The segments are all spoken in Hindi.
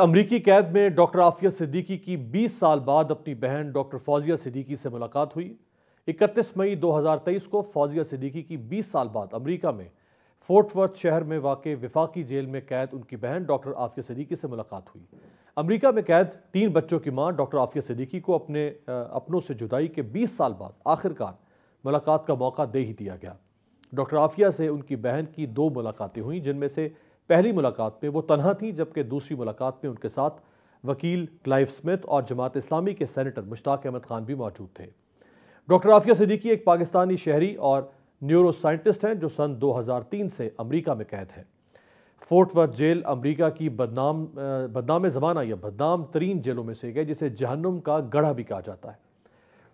अमरीकी कैद में डॉक्टर आफिया सिद्दीकी की 20 साल बाद अपनी बहन डॉक्टर फौजिया सिद्दीकी से मुलाकात हुई 31 मई 2023 को फौजिया सिद्दीकी की 20 साल बाद अमरीका में फोर्टवर्थ शहर में वाक़ विफाकी जेल में कैद उनकी बहन डॉक्टर आफिया सिद्दीकी से मुलाकात हुई अमरीका में कैद तीन बच्चों की माँ डॉक्टर आफिया सिद्दीकी को अपने अपनों से जुदाई के बीस साल बाद आखिरकार मुलाकात का मौका दे ही दिया गया डॉक्टर आफिया से उनकी बहन की दो मुलाकातें हुई जिनमें से पहली मुलाकात में वो तनहा थी जबकि दूसरी मुलाकात में उनके साथ वकील क्लाइव स्मिथ और जमात इस्लामी के सेनेटर मुश्ताक अहमद खान भी मौजूद थे डॉक्टर आफिया सिद्दीकी एक पाकिस्तानी शहरी और न्यूरो साइंटिस्ट हैं जो सन 2003 से अमेरिका में कैद हैं फोर्टवर्थ जेल अमेरिका की बदनाम बदनाम ज़माना या बदनाम तरीन जेलों में से एक है जिसे जहन्नुम का गढ़ा भी कहा जाता है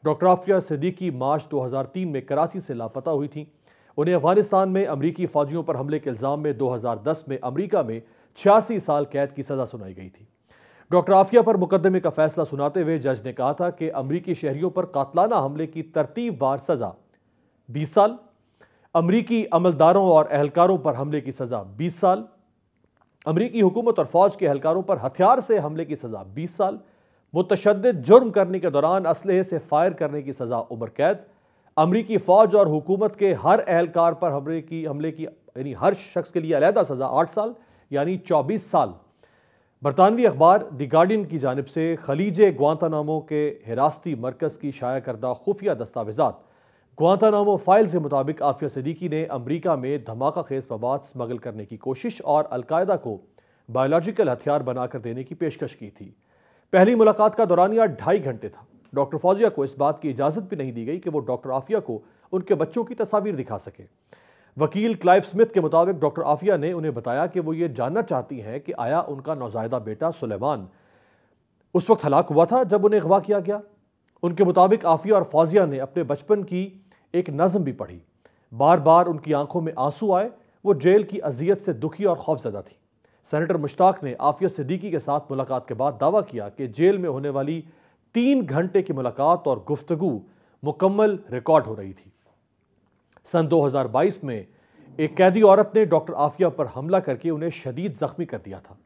डॉक्टर आफिया सिद्दीकी मार्च 2003 में कराची से लापता हुई थी उन्हें अफगानिस्तान में अमरीकी फौजियों पर हमले के इल्ज़ाम में 2010 में अमरीका में छियासी साल कैद की सज़ा सुनाई गई थी डॉक्टर आफिया पर मुकदमे का फैसला सुनाते हुए जज ने कहा था कि अमरीकी शहरियों पर कातलाना हमले की तरतीब वार सज़ा बीस साल अमरीकी अमलदारों और एहलकारों पर हमले की सज़ा बीस साल अमरीकी हुकूमत और फौज के एहलकारों पर हथियार से हमले की सज़ा बीस साल मुतशद जुर्म करने के दौरान असलहे से फायर करने की सज़ा उम्र कैद अमरीकी फ़ौज और हुकूमत के हर एहलकार पर हमले की हमले की यानी हर शख्स के लिए अलहदा सज़ा आठ साल यानी चौबीस साल बरतानवी अखबार द गार्डियन की जानब से खलीज ग्वातानामो के हिरासती मरकज़ की शाया करदा खुफिया दस्तावेज़ा ग्वातानामो फाइल के मुताबिक आफिया सदीकी ने अमरीका में धमाका खेज मवाद स्मगल करने की कोशिश और अलकायदा को बायोलॉजिकल हथियार बनाकर देने की पेशकश की थी पहली मुलाकात का दौरान यह ढाई घंटे था डॉक्टर फौजिया को इस बात की इजाज़त भी नहीं दी गई कि वो डॉक्टर आफिया को उनके बच्चों की तस्वीर दिखा सके वकील क्लाइव स्मिथ के मुताबिक डॉक्टर आफिया ने उन्हें बताया कि वो ये जानना चाहती हैं कि आया उनका नौजायदा बेटा सुलेमान उस वक्त हलाक हुआ था जब उन्हें अगवा किया गया उनके मुताबिक आफिया और फौजिया ने अपने बचपन की एक नज़म भी पढ़ी बार बार उनकी आंखों में आंसू आए वो जेल की अजियत से दुखी और खौफजदा थी सेनेटर मुश्ताक ने आफिया सिद्दीकी के साथ मुलाकात के बाद दावा किया कि जेल में होने वाली तीन घंटे की मुलाकात और गुफ्तगु मुकम्मल रिकॉर्ड हो रही थी सन 2022 में एक कैदी औरत ने डॉक्टर आफिया पर हमला करके उन्हें शदीद जख्मी कर दिया था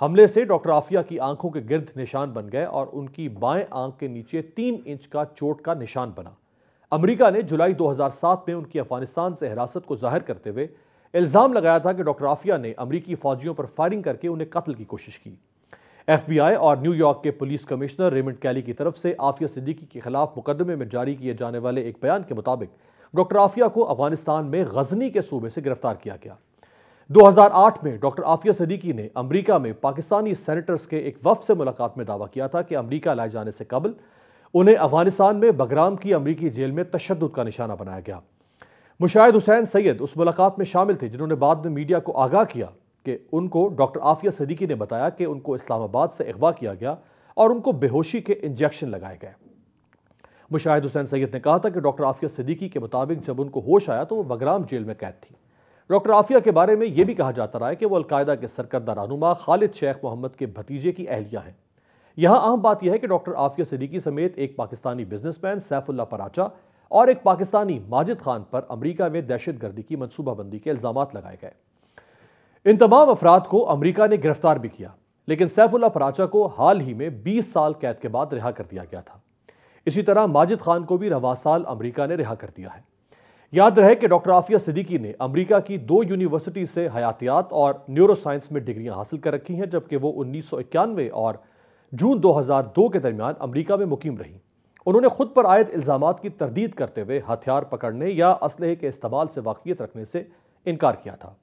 हमले से डॉक्टर आफिया की आंखों के गिर्द निशान बन गए और उनकी बाएं आंख के नीचे तीन इंच का चोट का निशान बना अमेरिका ने जुलाई 2007 में उनकी अफगानिस्तान से हिरासत को जाहिर करते हुए इल्ज़ाम लगाया था कि डॉक्टर आफिया ने अमरीकी फौजियों पर फायरिंग करके उन्हें कत्ल की कोशिश की एफबीआई और न्यूयॉर्क के पुलिस कमिश्नर रेमंड कैली की तरफ से आफिया सिद्दीकी के खिलाफ मुकदमे में जारी किए जाने वाले एक बयान के मुताबिक डॉक्टर आफिया को अफगानिस्तान में गजनी के सूबे से गिरफ्तार किया गया 2008 में डॉक्टर आफिया सदीकी ने अमेरिका में पाकिस्तानी सेनेटर्स के एक वफ से मुलाकात में दावा किया था कि अमेरिका लाए जाने से कबल उन्हें अफगानिस्तान में बगराम की अमरीकी जेल में तशद का निशाना बनाया गया मुशाहिद हुसैन सैयद उस मुलाकात में शामिल थे जिन्होंने बाद में मीडिया को आगाह किया कि उनको डॉक्टर आफिया सदीकी ने बताया कि उनको इस्लामाबाद से अगवा किया गया और उनको बेहोशी के इंजेक्शन लगाए गए मुशाहिद हुसैन सैद ने कहा था कि डॉक्टर आफिया सदीकी के मुताबिक जब उनको होश आया तो वह बगराम जेल में कैद थी डॉक्टर आफिया के बारे में यह भी कहा जाता रहा है कि वह अलकायदा के सरकर्दा रहनुमा खालिद शेख मोहम्मद के भतीजे की अहलिया हैं यहाँ अहम बात यह है कि डॉक्टर आफिया सदीकी समेत एक पाकिस्तानी बिजनेसमैन सैफुल्ला पराचा और एक पाकिस्तानी माजिद खान पर अमरीका में दहशत गर्दी की मनसूबाबंदी के इल्ज़ाम लगाए गए इन तमाम अफराद को अमरीका ने गिरफ्तार भी किया लेकिन सैफुल्ला पराचा को हाल ही में 20 साल कैद के बाद रिहा कर दिया गया था इसी तरह माजिद खान को भी रवा साल अमरीका ने रिहा कर दिया है याद रहे कि डॉक्टर आफिया सिद्दीकी ने अमेरिका की दो यूनिवर्सिटी से हयातियात और न्यूरोसाइंस में डिग्रियां हासिल कर रखी हैं जबकि वो उन्नीस और जून 2002 के दरमियान अमेरिका में मुकीम रहीं उन्होंने खुद पर आयद इल्ज़ाम की तरदीद करते हुए हथियार पकड़ने या असलहे के इस्तेमाल से वाकफियत रखने से इनकार किया था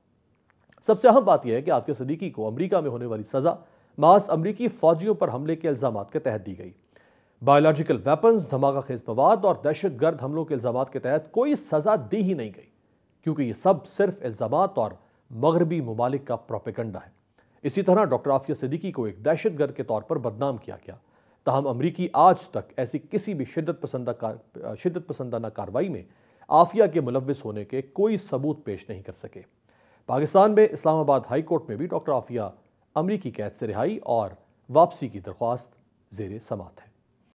सबसे अहम बात यह है कि आपके सदीकी को अमरीका में होने वाली सजा मास अमरीकी फौजियों पर हमले के इल्जाम के तहत दी गई बायोलॉजिकल वेपन्स धमाका खेज मवाद और दहशत गर्द हमलों के इल्जाम के तहत कोई सजा दी ही नहीं गई क्योंकि ये सब सिर्फ इल्जाम और मगरबी ममालिक का प्रोपेगंडा है इसी तरह डॉक्टर आफिया सिद्दीकी को एक दहशत गर्द के तौर पर बदनाम किया गया तहम अमरीकी आज तक ऐसी किसी भी शिदत पसंदा शिदत पसंदाना कार्रवाई में आफिया के मुलविस होने के कोई सबूत पेश नहीं कर सके पाकिस्तान में इस्लामाबाद हाई कोर्ट में भी डॉक्टर आफिया अमरीकी कैद से रिहाई और वापसी की दरख्वास्त जेर समात है